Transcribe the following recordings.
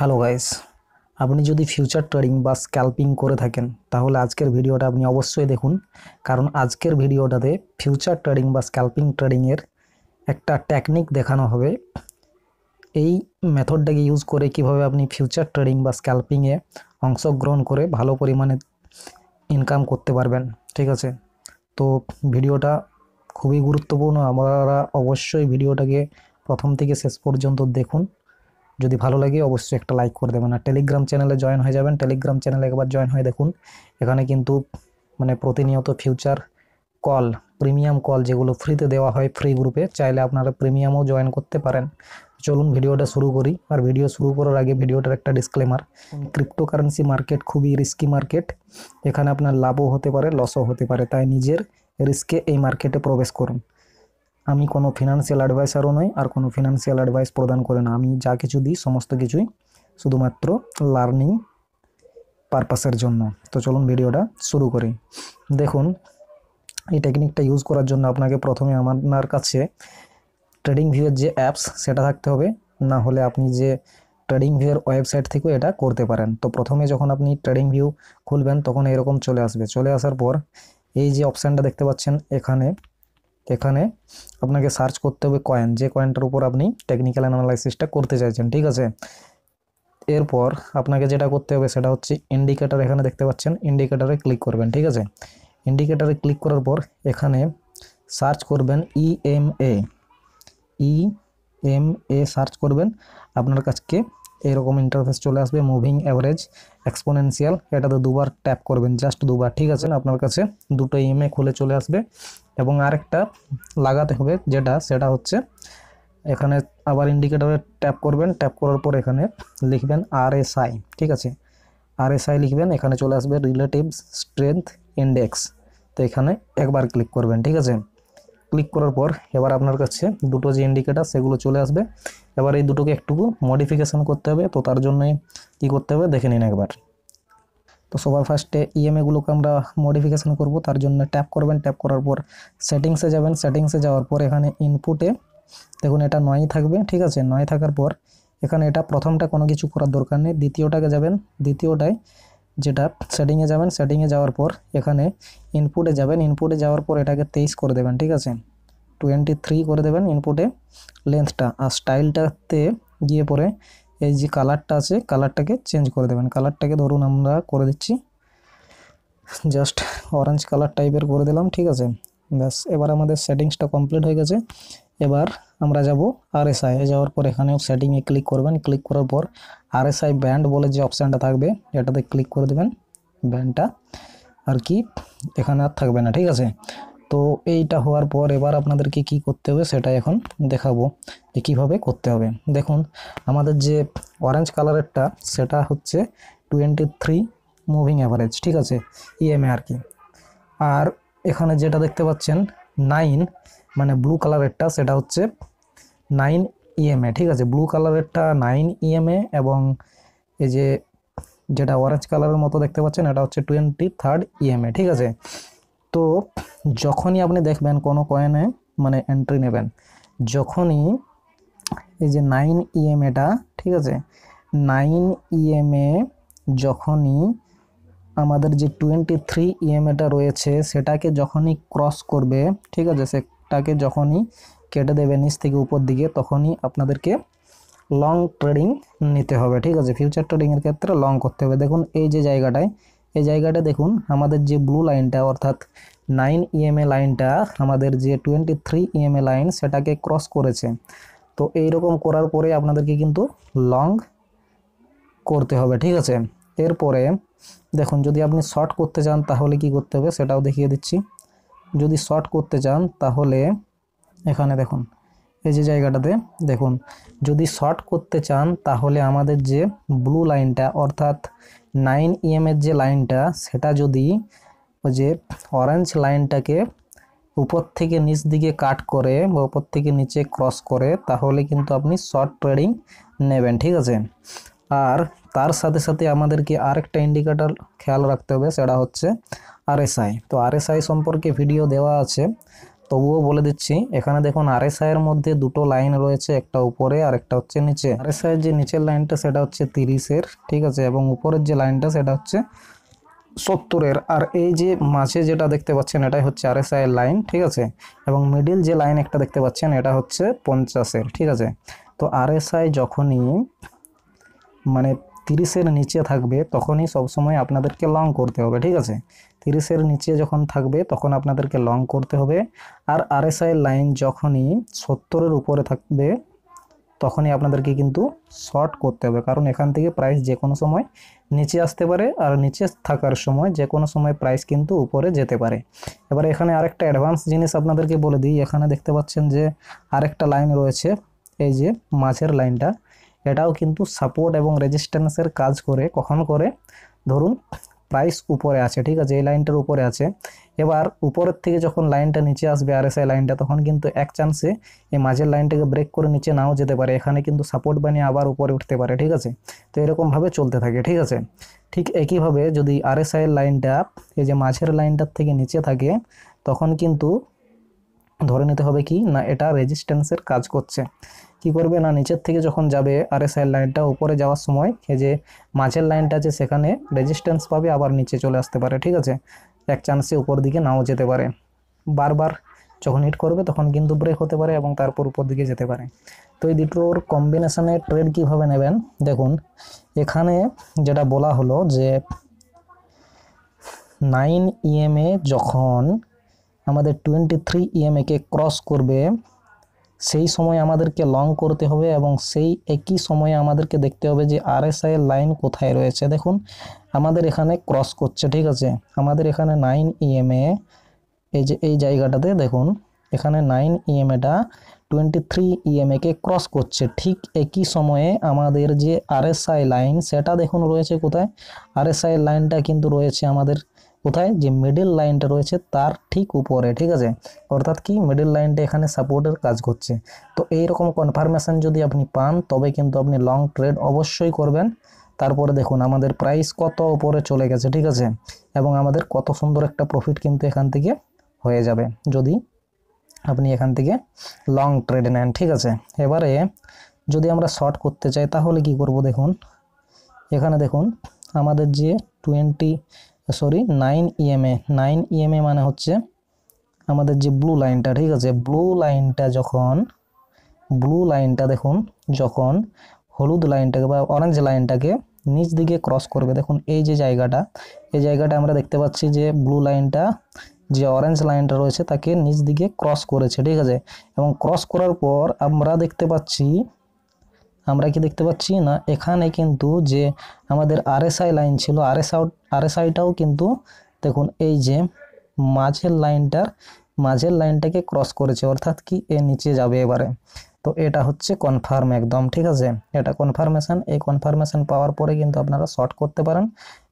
hello guys আপনি যদি future trading বা স্ক্যালপিং করে থাকেন তাহলে আজকের ভিডিওটা আপনি অবশ্যই দেখুন কারণ আজকের ভিডিওটাতে ফিউচার ট্রেডিং বা স্ক্যালপিং ট্রেডিংয়ের একটা টেকনিক দেখানো হবে এই মেথডটাকে ইউজ করে কিভাবে আপনি ফিউচার ট্রেডিং বা স্ক্যালপিংয়ে অংশগ্রহণ করে ভালো পরিমাণে ইনকাম করতে পারবেন ঠিক আছে তো ভিডিওটা খুবই গুরুত্বপূর্ণ আমরা অবশ্যই ভিডিওটাকে প্রথম থেকে শেষ পর্যন্ত দেখুন যদি ভালো লাগে অবশ্যই একটা লাইক করে দেবেন আর টেলিগ্রাম চ্যানেলে জয়েন হয়ে যাবেন টেলিগ্রাম চ্যানেলে একবার জয়েন হয়ে দেখুন এখানে কিন্তু মানে প্রতিনিয়ত ফিউচার কল প্রিমিয়াম কল যেগুলো ফ্রিতে দেওয়া হয় ফ্রি গ্রুপে চাইলে আপনারা প্রিমিয়ামও জয়েন করতে পারেন চলুন ভিডিওটা শুরু করি আর ভিডিও শুরু করার আগে ভিডিওটার একটা ডিসক্লেমার ক্রিপ্টোকারেন্সি মার্কেট খুবই রিস্কি মার্কেট এখানে আপনার লাভও হতে পারে লসও হতে পারে তাই নিজের রিস্কে এই মার্কেটে প্রবেশ করুন আমি কোনো ফিনান্সিয়াল অ্যাডভাইসারও নই আর কোনো ফিনান্সিয়াল অ্যাডভাইস প্রদান করে না আমি যা কিছু দিই সমস্ত কিছুই শুধুমাত্র লার্নিং পারপাসের জন্য তো চলুন ভিডিওটা শুরু করি দেখুন এই টেকনিকটা ইউজ করার জন্য আপনাকে প্রথমে আমার কাছে ট্রেডিং ভিউয়ের যে অ্যাপস সেটা থাকতে হবে না হলে আপনি যে ট্রেডিং ভিউয়ের ওয়েবসাইট থেকেও এটা করতে পারেন তো প্রথমে যখন আপনি ট্রেডিং ভিউ খুলবেন তখন এরকম চলে আসবে চলে আসার পর এই যে অপশানটা দেখতে পাচ্ছেন এখানে এখানে আপনাকে সার্চ করতে হবে কয়েন যে কয়েনটার উপর আপনি টেকনিক্যাল অ্যানালাইসিসটা করতে চাইছেন ঠিক আছে এরপর আপনাকে যেটা করতে হবে সেটা হচ্ছে ইন্ডিকেটার এখানে দেখতে পাচ্ছেন ইন্ডিকেটারে ক্লিক করবেন ঠিক আছে ইন্ডিকেটারে ক্লিক করার পর এখানে সার্চ করবেন EMA E M A search করবেন আপনার কাছকে এরকম ইন্টারফেস চলে আসবে মুভিং অ্যাভারেজ এক্সপোনেন্সিয়াল এটাতে দুবার ট্যাপ করবেন জাস্ট দুবার ঠিক আছে আপনার কাছে দুটো ইএমএ e খুলে চলে আসবে এবং আরেকটা লাগাতে হবে যেটা সেটা হচ্ছে এখানে আবার ইন্ডিকেটরে ট্যাপ করবেন ট্যাপ করার পর এখানে লিখবেন আর এস আই ঠিক আছে আর এস আই লিখবেন এখানে চলে আসবে রিলেটিভ স্ট্রেংথ ইন্ডেক্স তো এখানে একবার ক্লিক করবেন ঠিক আছে ক্লিক করার পর এবার আপনার কাছে দুটো যে ইন্ডিকেটার সেগুলো চলে আসবে এবার এই দুটোকে একটুকু মডিফিকেশান করতে হবে তো তার জন্যই কী করতে হবে দেখে নিন একবার তো সবার ফার্স্টে ইএমএগুলোকে আমরা মডিফিকেশান করব তার জন্য ট্যাপ করবেন ট্যাপ করার পর সেটিংসে যাবেন সেটিংসে যাওয়ার পর এখানে ইনপুটে দেখুন এটা নয়ই থাকবে ঠিক আছে নয় থাকার পর এখানে এটা প্রথমটা কোনো কিছু করার দরকার নেই দ্বিতীয়টাকে যাবেন দ্বিতীয়টায় যেটা সেটিংয়ে যাবেন সেটিংয়ে যাওয়ার পর এখানে ইনপুটে যাবেন ইনপুটে যাওয়ার পর এটাকে তেইশ করে দেবেন ঠিক আছে টোয়েন্টি থ্রি করে দেবেন ইনপুটে লেন্থটা আর স্টাইলটাতে গিয়ে পরে এই যে কালারটা আছে কালারটাকে চেঞ্জ করে দেবেন কালারটাকে ধরুন আমরা করে দিচ্ছি জাস্ট অরেঞ্জ কালার টাইপের করে দিলাম ঠিক আছে ব্যাস এবার আমাদের সেটিংসটা কমপ্লিট হয়ে গেছে এবার আমরা যাব আই যাওয়ার পর এখানেও সেটিংয়ে ক্লিক করবেন ক্লিক করার পর আর এস আই ব্যান্ড বলে যে অপশানটা থাকবে এটাতে ক্লিক করে দেবেন ব্যান্ডটা আর কি এখানে আর থাকবে না ঠিক আছে তো এইটা হওয়ার পর এবার আপনাদেরকে কি করতে হবে সেটা এখন দেখাবো যে কীভাবে করতে হবে দেখুন আমাদের যে অরেঞ্জ কালারেরটা সেটা হচ্ছে টোয়েন্টি থ্রি মুভিং অ্যাভারেজ ঠিক আছে ইএমএ e আর কি আর এখানে যেটা দেখতে পাচ্ছেন নাইন মানে ব্লু কালারেরটা সেটা হচ্ছে নাইন ইএমএ e ঠিক আছে ব্লু কালারেরটা নাইন ইএমএ এবং এই যে যেটা অরেঞ্জ কালারের মতো দেখতে পাচ্ছেন এটা হচ্ছে টোয়েন্টি থার্ড ইএমএ ঠিক আছে তো যখনই আপনি দেখবেন কোনো কয়েনে মানে এন্ট্রি নেবেন যখনই এই যে নাইন ইএমএটা e ঠিক আছে নাইন এ e যখনই আমাদের যে টোয়েন্টি থ্রি এটা রয়েছে সেটাকে যখনই ক্রস করবে ঠিক আছে সেটাকে যখনই কেটে দেবে নিচ থেকে উপর দিকে তখনই আপনাদেরকে লং ট্রেডিং নিতে হবে ঠিক আছে ফিউচার ট্রেডিংয়ের ক্ষেত্রে লং করতে হবে দেখুন এই যে জায়গাটায় এই জায়গাটা দেখুন আমাদের যে ব্লু লাইনটা অর্থাৎ নাইন ইএমএ লাইনটা আমাদের যে টোয়েন্টি থ্রি ইএমএ লাইন সেটাকে ক্রস করেছে তো এইরকম করার পরে আপনাদেরকে কিন্তু লং করতে হবে ঠিক আছে এরপরে দেখুন যদি আপনি শর্ট করতে চান তাহলে কি করতে হবে সেটাও দেখিয়ে দিচ্ছি যদি শর্ট করতে চান তাহলে এখানে দেখুন এই যে জায়গাটাতে দেখুন যদি শর্ট করতে চান তাহলে আমাদের যে ব্লু লাইনটা অর্থাৎ নাইন ইএমের যে লাইনটা সেটা যদি ওই যে অরেঞ্জ লাইনটাকে উপর থেকে নিচ দিকে কাট করে বা উপর থেকে নিচে ক্রস করে তাহলে কিন্তু আপনি শর্ট ট্রেডিং নেবেন ঠিক আছে আর তার সাথে সাথে আমাদেরকে আরেকটা ইন্ডিকেটার খেয়াল রাখতে হবে সেটা হচ্ছে আরএসআই তো আরএসআই সম্পর্কে ভিডিও দেওয়া আছে তবুও বলে দিচ্ছি এখানে দেখুন আরএসআইয়ের মধ্যে দুটো লাইন রয়েছে একটা উপরে আর একটা হচ্ছে নিচে এর যে নিচের লাইনটা সেটা হচ্ছে তিরিশের ঠিক আছে এবং উপরের যে লাইনটা সেটা হচ্ছে সত্তরের আর এই যে মাঝে যেটা দেখতে পাচ্ছেন এটাই হচ্ছে আর এস লাইন ঠিক আছে এবং মিডিল যে লাইন একটা দেখতে পাচ্ছেন এটা হচ্ছে পঞ্চাশের ঠিক আছে তো আর এস যখনই মানে তিরিশের নিচে থাকবে তখনই সবসময় আপনাদেরকে লং করতে হবে ঠিক আছে তিরিশের নিচে যখন থাকবে তখন আপনাদেরকে লং করতে হবে আর আরএসআই লাইন যখনই সত্তরের উপরে থাকবে তখনই আপনাদেরকে কিন্তু শর্ট করতে হবে কারণ এখান থেকে প্রাইস যে কোনো সময় নিচে আসতে পারে আর নিচে থাকার সময় যে কোনো সময় প্রাইস কিন্তু উপরে যেতে পারে এবার এখানে আরেকটা অ্যাডভান্স জিনিস আপনাদেরকে বলে দিই এখানে দেখতে পাচ্ছেন যে আরেকটা লাইন রয়েছে এই যে মাছের লাইনটা এটাও কিন্তু সাপোর্ট এবং রেজিস্ট্যান্সের কাজ করে কখন করে ধরুন প্রাইস উপরে আছে ঠিক আছে এই লাইনটার উপরে আছে এবার উপরের থেকে যখন লাইনটা নিচে আসবে আর লাইনটা তখন কিন্তু এক চান্সে এই মাঝের লাইনটাকে ব্রেক করে নিচে নাও যেতে পারে এখানে কিন্তু সাপোর্ট বানিয়ে আবার উপরে উঠতে পারে ঠিক আছে তো এরকমভাবে চলতে থাকে ঠিক আছে ঠিক একইভাবে যদি আর এর লাইনটা এই যে মাঝের লাইনটার থেকে নিচে থাকে তখন কিন্তু ধরে নিতে হবে কি না এটা রেজিস্ট্যান্সের কাজ করছে কি করবে না নিচের থেকে যখন যাবে আর এস লাইনটা উপরে যাওয়ার সময় এই যে মাঝের লাইনটা আছে সেখানে রেজিস্ট্যান্স পাবে আবার নিচে চলে আসতে পারে ঠিক আছে এক চান্সে উপর দিকে নাও যেতে পারে বারবার যখন হিট করবে তখন কিন্তু ব্রেক হতে পারে এবং তারপর উপর দিকে যেতে পারে তো এই দুটোর কম্বিনেশানে ট্রেড কিভাবে নেবেন দেখুন এখানে যেটা বলা হলো যে নাইন ইএমএ e যখন আমাদের টোয়েন্টি থ্রি ইএমএকে ক্রস করবে সেই সময় আমাদেরকে লং করতে হবে এবং সেই একই সময়ে আমাদেরকে দেখতে হবে যে আরএসআই এর লাইন কোথায় রয়েছে দেখুন আমাদের এখানে ক্রস করছে ঠিক আছে আমাদের এখানে নাইন ইএমএ e এই যে এই জায়গাটাতে দেখুন এখানে নাইন ইএমএটা টোয়েন্টি থ্রি ইএমএকে ক্রস করছে ঠিক একই সময়ে আমাদের যে আরএসআই লাইন সেটা দেখুন রয়েছে কোথায় আরএসআই লাইনটা কিন্তু রয়েছে আমাদের কোথায় যে মিডিল লাইনটা রয়েছে তার ঠিক উপরে ঠিক আছে অর্থাৎ কি মিডিল লাইনটা এখানে সাপোর্টের কাজ করছে তো এইরকম কনফার্মেশান যদি আপনি পান তবে কিন্তু আপনি লং ট্রেড অবশ্যই করবেন তারপরে দেখুন আমাদের প্রাইস কত উপরে চলে গেছে ঠিক আছে এবং আমাদের কত সুন্দর একটা প্রফিট কিন্তু এখান থেকে হয়ে যাবে যদি আপনি এখান থেকে লং ট্রেড নেন ঠিক আছে এবারে যদি আমরা শর্ট করতে চাই তাহলে কি করব দেখুন এখানে দেখুন আমাদের যে twenty sorry nine EMA nine EMA মানে হচ্ছে আমাদের যে ব্লু লাইনটা ঠিক আছে ব্লু লাইনটা যখন ব্লু লাইনটা দেখুন যখন হলুদ লাইনটাকে বা অরেঞ্জ লাইনটাকে নিচ দিকে ক্রস করবে দেখুন এই যে জায়গাটা এই জায়গাটা আমরা দেখতে পাচ্ছি যে ব্লু লাইনটা যে অরেঞ্জ লাইনটা রয়েছে তাকে নিচ দিকে ক্রস করেছে ঠিক আছে এবং ক্রস করার পর আমরা দেখতে পাচ্ছি আমরা কি দেখতে পাচ্ছি না এখানে কিন্তু যে আমাদের আরএসআই লাইন ছিল এস আইটাও কিন্তু দেখুন এই যে মাঝের লাইনটার মাঝের লাইনটাকে ক্রস করেছে অর্থাৎ কি এ নিচে যাবে এবারে তো এটা হচ্ছে কনফার্ম একদম ঠিক আছে এটা কনফার্মেশান এই কনফার্মেশান পাওয়ার পরে কিন্তু আপনারা শর্ট করতে পারেন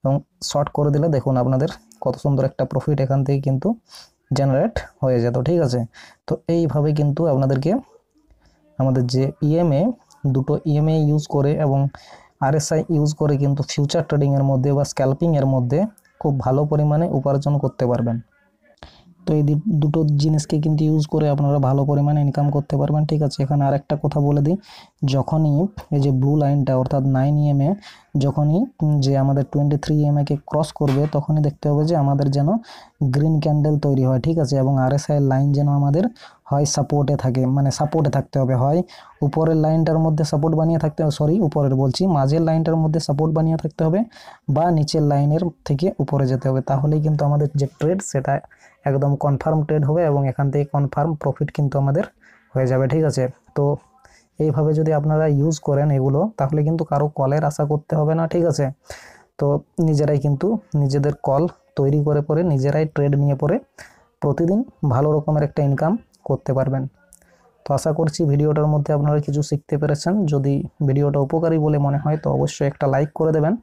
এবং শর্ট করে দিলে দেখুন আপনাদের কত সুন্দর একটা প্রফিট এখান থেকে কিন্তু জেনারেট হয়ে যেত ঠিক আছে তো এইভাবে কিন্তু আপনাদেরকে আমাদের যে ইএমএ e দুটো ইএমএ e ইউজ করে এবং আরএসআই ইউজ করে কিন্তু ফিউচার ট্রেডিংয়ের মধ্যে বা এর মধ্যে খুব ভালো পরিমাণে উপার্জন করতে পারবেন তো এই দুটো জিনিসকে কিন্তু ইউজ করে আপনারা ভালো পরিমাণে ইনকাম করতে পারবেন ঠিক আছে এখানে আরেকটা কথা বলে দিই যখনই এই যে ব্লু লাইনটা অর্থাৎ নাইন ইএমএ e যখনই যে আমাদের টোয়েন্টি থ্রি ইএমএকে ক্রস করবে তখনই দেখতে হবে যে আমাদের যেন গ্রিন ক্যান্ডেল তৈরি হয় ঠিক আছে এবং আরএসআইয়ের লাইন যেন আমাদের হয় সাপোর্টে থাকে মানে সাপোর্টে থাকতে হবে হয় উপরের লাইনটার মধ্যে সাপোর্ট বানিয়ে থাকতে হবে সরি উপরের বলছি মাঝের লাইনটার মধ্যে সাপোর্ট বানিয়ে থাকতে হবে বা নিচের লাইনের থেকে উপরে যেতে হবে তাহলেই কিন্তু আমাদের যে ট্রেড সেটা একদম কনফার্ম ট্রেড হবে এবং এখান থেকে কনফার্ম প্রফিট কিন্তু আমাদের হয়ে যাবে ঠিক আছে তো এইভাবে যদি আপনারা ইউজ করেন এগুলো তাহলে কিন্তু কারো কলের আশা করতে হবে না ঠিক আছে তো নিজেরাই কিন্তু নিজেদের কল তৈরি করে পরে নিজেরাই ট্রেড নিয়ে পরে প্রতিদিন ভালো রকমের একটা ইনকাম করতে পারবেন তো আশা করছি ভিডিওটার মধ্যে আপনারা কিছু শিখতে পেরেছেন যদি ভিডিওটা উপকারী বলে মনে হয় তো অবশ্যই একটা লাইক করে দেবেন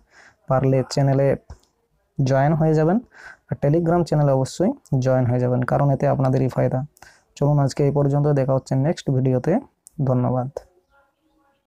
পারলে চ্যানেলে জয়েন হয়ে যাবেন আর টেলিগ্রাম চ্যানেলে অবশ্যই জয়েন হয়ে যাবেন কারণ এতে আপনাদেরই ফায়দা চলুন আজকে এই পর্যন্ত দেখা হচ্ছে নেক্সট ভিডিওতে ধন্যবাদ